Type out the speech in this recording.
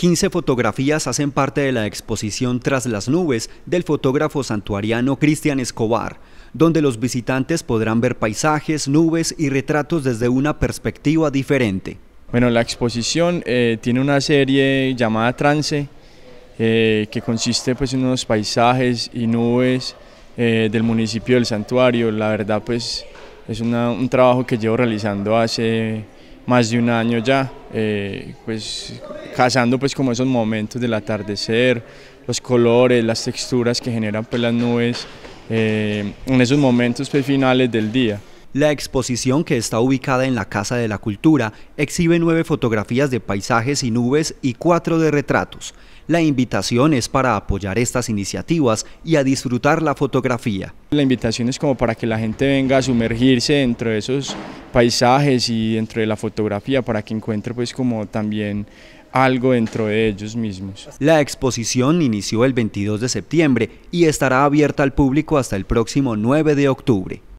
15 fotografías hacen parte de la exposición Tras las nubes del fotógrafo santuariano Cristian Escobar, donde los visitantes podrán ver paisajes, nubes y retratos desde una perspectiva diferente. Bueno, la exposición eh, tiene una serie llamada Trance, eh, que consiste pues, en unos paisajes y nubes eh, del municipio del santuario. La verdad, pues es un trabajo que llevo realizando hace más de un año ya, eh, pues cazando pues como esos momentos del atardecer, los colores, las texturas que generan pues las nubes eh, en esos momentos pues, finales del día. La exposición, que está ubicada en la Casa de la Cultura, exhibe nueve fotografías de paisajes y nubes y cuatro de retratos. La invitación es para apoyar estas iniciativas y a disfrutar la fotografía. La invitación es como para que la gente venga a sumergirse dentro de esos paisajes y dentro de la fotografía para que encuentre pues como también algo dentro de ellos mismos. La exposición inició el 22 de septiembre y estará abierta al público hasta el próximo 9 de octubre.